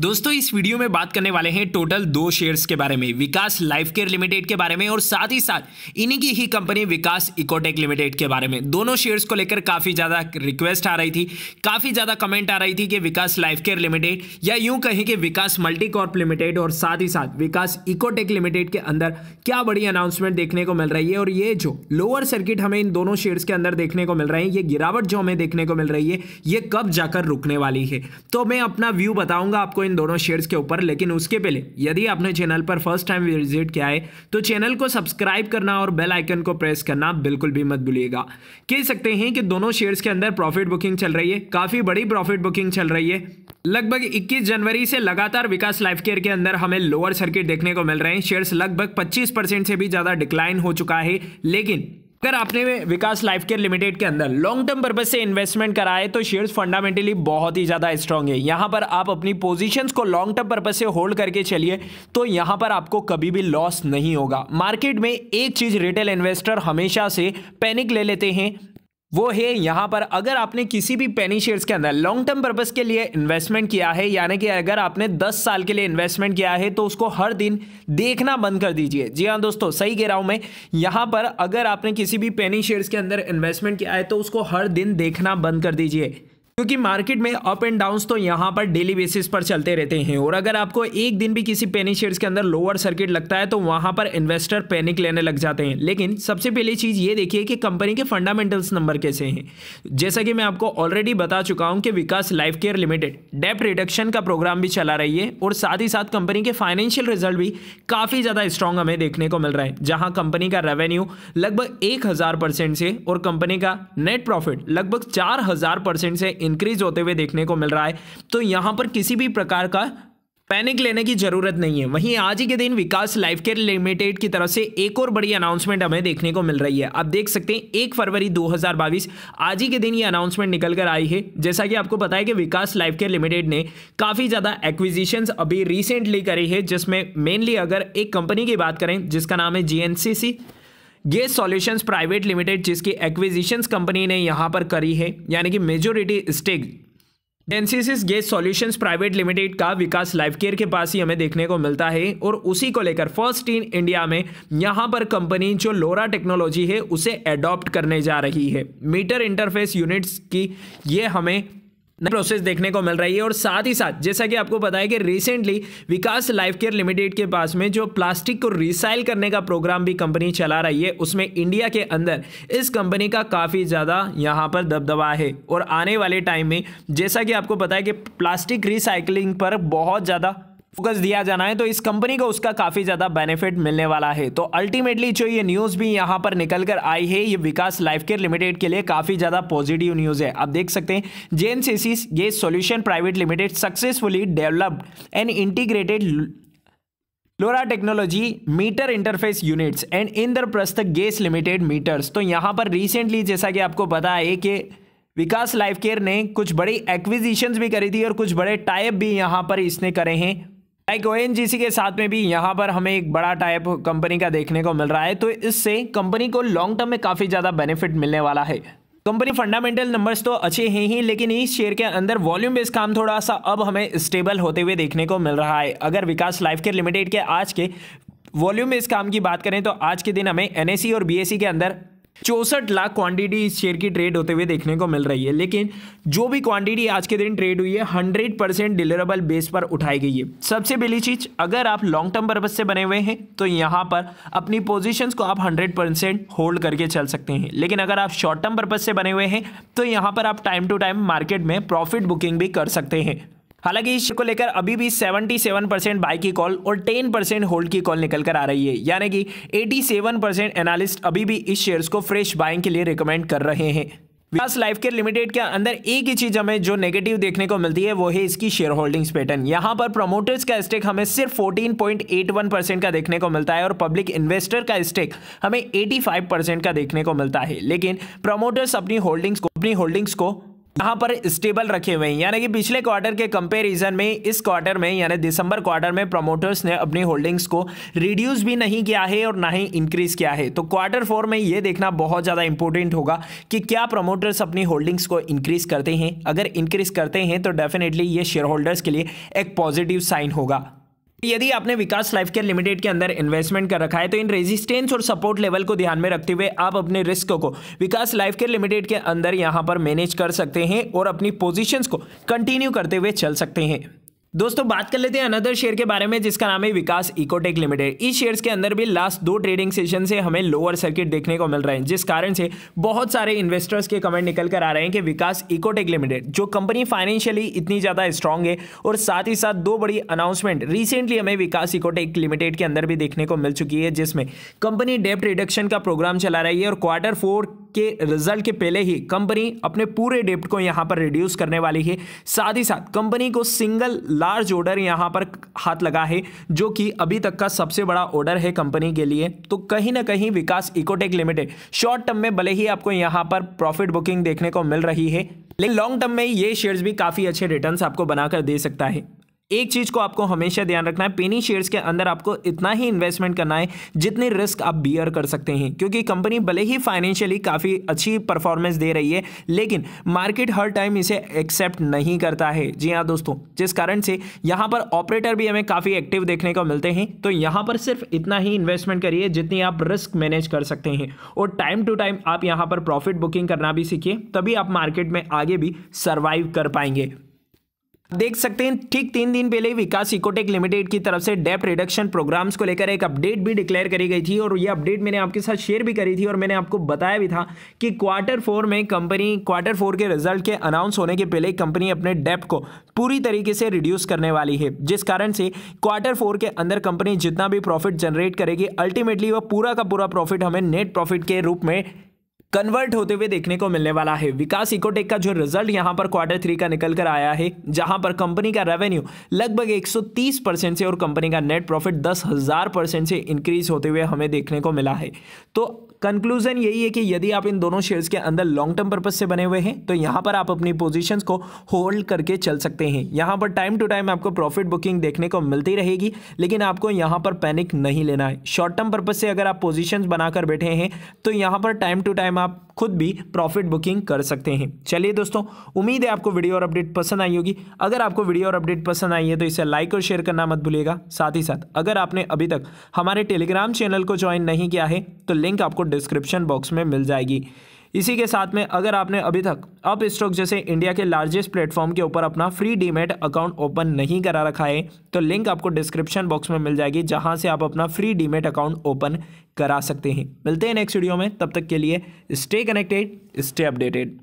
दोस्तों इस वीडियो में बात करने वाले हैं टोटल दो शेयर्स के बारे में विकास लाइफ केयर लिमिटेड के बारे में और साथ ही साथ इन्हीं की ही कंपनी विकास इकोटेक लिमिटेड के बारे में दोनों शेयर्स को लेकर काफ़ी ज़्यादा रिक्वेस्ट आ रही थी काफ़ी ज़्यादा कमेंट आ रही थी कि विकास लाइफ केयर लिमिटेड या यूं कहें कि विकास मल्टीकॉर्प लिमिटेड और साथ ही साथ विकास इकोटेक लिमिटेड के अंदर क्या बड़ी अनाउंसमेंट देखने को मिल रही है और ये जो लोअर सर्किट हमें इन दोनों शेयर्स के अंदर देखने को मिल रहे हैं ये गिरावट जो हमें देखने को मिल रही है ये कब जाकर रुकने वाली है तो मैं अपना व्यू बताऊंगा आपको इन दोनों शेयर्स के ऊपर लेकिन उसके पहले यदि आपने चैनल पर फर्स्ट टाइम विजिट किया है तो चैनल को सब्सक्राइब करना और बेल आइकन को प्रेस करना बिल्कुल भी मत भूलिएगा कह सकते हैं कि दोनों शेयर्स के अंदर प्रॉफिट बुकिंग चल रही है काफ़ी बड़ी प्रॉफिट बुकिंग चल रही है लगभग 21 जनवरी से लगातार विकास लाइफ केयर के अंदर हमें लोअर सर्किट देखने को मिल रहे हैं शेयर्स लगभग 25 परसेंट से भी ज़्यादा डिक्लाइन हो चुका है लेकिन अगर आपने विकास लाइफ केयर लिमिटेड के अंदर लॉन्ग टर्म पर्पज से इन्वेस्टमेंट कराए तो शेयर्स फंडामेंटली बहुत ही ज़्यादा स्ट्रांग है यहाँ पर आप अपनी पोजीशंस को लॉन्ग टर्म पर्पज से होल्ड करके चलिए तो यहाँ पर आपको कभी भी लॉस नहीं होगा मार्केट में एक चीज़ रिटेल इन्वेस्टर हमेशा से पैनिक ले लेते हैं वो है यहाँ पर अगर आपने किसी भी पेनी शेयर्स के अंदर लॉन्ग टर्म पर्पस के लिए इन्वेस्टमेंट किया है यानी कि अगर आपने 10 साल के लिए इन्वेस्टमेंट किया है तो उसको हर दिन देखना बंद कर दीजिए जी हाँ दोस्तों सही कह रहा हूँ मैं यहाँ पर अगर आपने किसी भी पेनी शेयर्स के अंदर इन्वेस्टमेंट किया है तो उसको हर दिन देखना बंद कर दीजिए क्योंकि मार्केट में अप एंड डाउन तो यहाँ पर डेली बेसिस पर चलते रहते हैं और अगर आपको एक दिन भी किसी पेनी शेयर्स के अंदर लोअर सर्किट लगता है तो वहां पर इन्वेस्टर पैनिक लेने लग जाते हैं लेकिन सबसे पहली चीज ये देखिए कि कंपनी के फंडामेंटल्स नंबर कैसे हैं जैसा कि मैं आपको ऑलरेडी बता चुका हूं कि विकास लाइफ केयर लिमिटेड डेप्ट रिडक्शन का प्रोग्राम भी चला रही है और साथ ही साथ कंपनी के फाइनेंशियल रिजल्ट भी काफी ज्यादा स्ट्रांग हमें देखने को मिल रहा है जहां कंपनी का रेवेन्यू लगभग एक हजार परसेंट से और कंपनी का नेट प्रॉफिट लगभग चार हजार परसेंट से इंक्रीज होते हुए देखने को मिल रहा है तो यहाँ पर किसी भी प्रकार का पैनिक लेने की जरूरत नहीं है वहीं आज ही के दिन विकास लाइफ केयर लिमिटेड की तरफ से एक और बड़ी अनाउंसमेंट हमें देखने को मिल रही है आप देख सकते हैं एक फरवरी 2022 आज ही के दिन ये अनाउंसमेंट निकल कर आई है जैसा कि आपको पता है कि विकास लाइफ केयर लिमिटेड ने काफ़ी ज़्यादा एक्विजिशंस अभी रिसेंटली करी है जिसमें मेनली अगर एक कंपनी की बात करें जिसका नाम है G gas solutions private limited जिसकी एक्विजिशंस कंपनी ने यहाँ पर करी है यानी कि मेजोरिटी स्टेक डेंसिस गेस सॉल्यूशंस प्राइवेट लिमिटेड का विकास लाइफ केयर के पास ही हमें देखने को मिलता है और उसी को लेकर फर्स्ट इन इंडिया में यहाँ पर कंपनी जो लोरा टेक्नोलॉजी है उसे एडॉप्ट करने जा रही है मीटर इंटरफेस यूनिट्स की ये हमें प्रोसेस देखने को मिल रही है और साथ ही साथ जैसा कि आपको पता है कि recently Vikas life care limited के पास में जो प्लास्टिक को रिसाइल करने का प्रोग्राम भी कंपनी चला रही है उसमें इंडिया के अंदर इस कंपनी का काफ़ी ज़्यादा यहाँ पर दबदबा है और आने वाले टाइम में जैसा कि आपको पता है कि प्लास्टिक रिसाइकलिंग पर बहुत ज़्यादा फोकस दिया जाना है तो इस कंपनी को उसका काफी ज्यादा बेनिफिट मिलने वाला है तो अल्टीमेटली जो ये न्यूज भी यहाँ पर निकल कर आई है ये विकास लाइफ केयर लिमिटेड के लिए काफी ज्यादा पॉजिटिव न्यूज है आप देख सकते हैं जेएनसीसी ये solution private limited successfully developed and integrated LoRa technology meter interface units and Indraprastha gas limited meters तो यहाँ पर रिसेंटली जैसा कि आपको पता है कि विकास लाइफ केयर ने कुछ बड़ी एक्विजिशंस भी करी थी और कुछ बड़े टाइप भी यहाँ पर इसने करे हैं लाइक ओ के साथ में भी यहाँ पर हमें एक बड़ा टाइप कंपनी का देखने को मिल रहा है तो इससे कंपनी को लॉन्ग टर्म में काफ़ी ज़्यादा बेनिफिट मिलने वाला है कंपनी फंडामेंटल नंबर्स तो अच्छे हैं ही लेकिन इस शेयर के अंदर वॉल्यूम बेस काम थोड़ा सा अब हमें स्टेबल होते हुए देखने को मिल रहा है अगर विकास लाइफ केयर लिमिटेड के आज के वॉल्यूम बेस काम की बात करें तो आज के दिन हमें एनएससी और बीएससी के अंदर चौसठ लाख क्वांटिटी इस शेयर की ट्रेड होते हुए देखने को मिल रही है लेकिन जो भी क्वांटिटी आज के दिन ट्रेड हुई है हंड्रेड परसेंट डिलरेबल बेस पर उठाई गई है सबसे पहली चीज अगर आप लॉन्ग टर्म पर्पज से बने हुए हैं तो यहाँ पर अपनी पोजिशन को आप हंड्रेड परसेंट होल्ड करके चल सकते हैं लेकिन अगर आप शॉर्ट टर्म पर्पज से बने हुए हैं तो यहाँ पर आप टाइम टू टाइम मार्केट में प्रॉफिट बुकिंग भी कर सकते हैं हालांकि इस को लेकर अभी भी 77 परसेंट बाई की कॉल और 10 परसेंट होल्ड की कॉल निकल कर आ रही है यानी कि 87 परसेंट एनालिस्ट अभी भी इस शेयर्स को फ्रेश बाइंग के लिए रिकमेंड कर रहे हैं विकास लाइफ केयर लिमिटेड के अंदर एक ही चीज हमें जो नेगेटिव देखने को मिलती है वो है इसकी शेयर होल्डिंग्स पैटर्न यहाँ पर प्रमोटर्स का स्टेक हमें सिर्फ 14.81 परसेंट का देखने को मिलता है और पब्लिक इन्वेस्टर का स्टेक हमें 85 परसेंट का देखने को मिलता है लेकिन प्रमोटर्स अपनी होल्डिंग्स को अपनी होल्डिंग्स को यहाँ पर स्टेबल रखे हुए हैं यानी कि पिछले क्वार्टर के कंपैरिजन में इस क्वार्टर में यानी दिसंबर क्वार्टर में प्रमोटर्स ने अपनी होल्डिंग्स को रिड्यूस भी नहीं किया है और ना ही इंक्रीज किया है तो क्वार्टर फोर में ये देखना बहुत ज़्यादा इंपॉर्टेंट होगा कि क्या प्रमोटर्स अपनी होल्डिंग्स को इंक्रीज करते हैं अगर इंक्रीज करते हैं तो डेफिनेटली ये शेयर होल्डर्स के लिए एक पॉजिटिव साइन होगा यदि आपने विकास लाइफ केयर लिमिटेड के अंदर इन्वेस्टमेंट कर रखा है तो इन रेजिस्टेंस और सपोर्ट लेवल को ध्यान में रखते हुए आप अपने रिस्क को विकास लाइफ केयर लिमिटेड के अंदर यहां पर मैनेज कर सकते हैं और अपनी पोजीशंस को कंटिन्यू करते हुए चल सकते हैं दोस्तों बात कर लेते हैं अनदर शेयर के बारे में जिसका नाम है विकास इकोटेक लिमिटेड इस शेयर्स के अंदर भी लास्ट दो ट्रेडिंग सेशन से हमें लोअर सर्किट देखने को मिल रहे हैं जिस कारण से बहुत सारे इन्वेस्टर्स के कमेंट निकल कर आ रहे हैं कि विकास इकोटेक लिमिटेड जो कंपनी फाइनेंशियली इतनी ज़्यादा स्ट्रांग है और साथ ही साथ दो बड़ी अनाउंसमेंट रिसेंटली हमें विकास इकोटेक लिमिटेड के अंदर भी देखने को मिल चुकी है जिसमें कंपनी डेप्ट रिडक्शन का प्रोग्राम चला रही है और क्वार्टर फोर के रिजल्ट के पहले ही कंपनी अपने पूरे डेप्ट को यहाँ पर रिड्यूस करने वाली है साथ ही साथ कंपनी को सिंगल लार्ज ऑर्डर यहाँ पर हाथ लगा है जो कि अभी तक का सबसे बड़ा ऑर्डर है कंपनी के लिए तो कहीं ना कहीं Vikas Ecotech limited short term में भले ही आपको यहाँ पर प्रॉफिट बुकिंग देखने को मिल रही है लेकिन लॉन्ग टर्म में ये शेयर्स भी काफ़ी अच्छे रिटर्न्स आपको बनाकर दे सकता है एक चीज़ को आपको हमेशा ध्यान रखना है पेनी शेयर्स के अंदर आपको इतना ही इन्वेस्टमेंट करना है जितनी रिस्क आप बियर कर सकते हैं क्योंकि कंपनी भले ही फाइनेंशियली काफ़ी अच्छी परफॉर्मेंस दे रही है लेकिन मार्केट हर टाइम इसे एक्सेप्ट नहीं करता है जी हाँ दोस्तों जिस कारण से यहाँ पर ऑपरेटर भी हमें काफ़ी एक्टिव देखने को मिलते हैं तो यहाँ पर सिर्फ इतना ही इन्वेस्टमेंट करिए जितनी आप रिस्क मैनेज कर सकते हैं और टाइम टू टाइम आप यहाँ पर प्रॉफिट बुकिंग करना भी सीखिए तभी आप मार्केट में आगे भी सर्वाइव कर पाएंगे देख सकते हैं ठीक तीन दिन पहले विकास इकोटेक लिमिटेड की तरफ से डेप रिडक्शन प्रोग्राम्स को लेकर एक अपडेट भी डिक्लेयर करी गई थी और ये अपडेट मैंने आपके साथ शेयर भी करी थी और मैंने आपको बताया भी था कि क्वार्टर फोर में कंपनी क्वार्टर फोर के रिजल्ट के अनाउंस होने के पहले कंपनी अपने डेप को पूरी तरीके से रिड्यूस करने वाली है जिस कारण से क्वार्टर फोर के अंदर कंपनी जितना भी प्रॉफिट जनरेट करेगी अल्टीमेटली वह पूरा का पूरा प्रॉफिट हमें नेट प्रॉफिट के रूप में कन्वर्ट होते हुए देखने को मिलने वाला है विकास इकोटेक का जो रिजल्ट यहाँ पर क्वार्टर थ्री का निकल कर आया है जहां पर कंपनी का रेवेन्यू लगभग 130 परसेंट से और कंपनी का नेट प्रॉफिट दस हज़ार परसेंट से इंक्रीज होते हुए हमें देखने को मिला है तो कंक्लूजन यही है कि यदि आप इन दोनों शेयर्स के अंदर लॉन्ग टर्म पर्पज से बने हुए हैं तो यहाँ पर आप अपनी पोजिशन को होल्ड करके चल सकते हैं यहाँ पर टाइम टू टाइम आपको प्रॉफिट बुकिंग देखने को मिलती रहेगी लेकिन आपको यहाँ पर पैनिक नहीं लेना है शॉर्ट टर्म पर्पज से अगर आप पोजिशन बनाकर बैठे हैं तो यहाँ पर टाइम टू टाइम आप खुद भी प्रॉफिट बुकिंग कर सकते हैं चलिए दोस्तों उम्मीद है आपको वीडियो और अपडेट पसंद आई होगी अगर आपको वीडियो और अपडेट पसंद आई है तो इसे लाइक और शेयर करना मत भूलिएगा साथ ही साथ अगर आपने अभी तक हमारे टेलीग्राम चैनल को ज्वाइन नहीं किया है तो लिंक आपको डिस्क्रिप्शन बॉक्स में मिल जाएगी इसी के साथ में अगर आपने अभी तक अप स्टॉक जैसे इंडिया के लार्जेस्ट प्लेटफॉर्म के ऊपर अपना फ्री डीमेट अकाउंट ओपन नहीं करा रखा है तो लिंक आपको डिस्क्रिप्शन बॉक्स में मिल जाएगी जहां से आप अपना फ्री डीमेट अकाउंट ओपन करा सकते हैं मिलते हैं नेक्स्ट वीडियो में तब तक के लिए स्टे कनेक्टेड स्टे अपडेटेड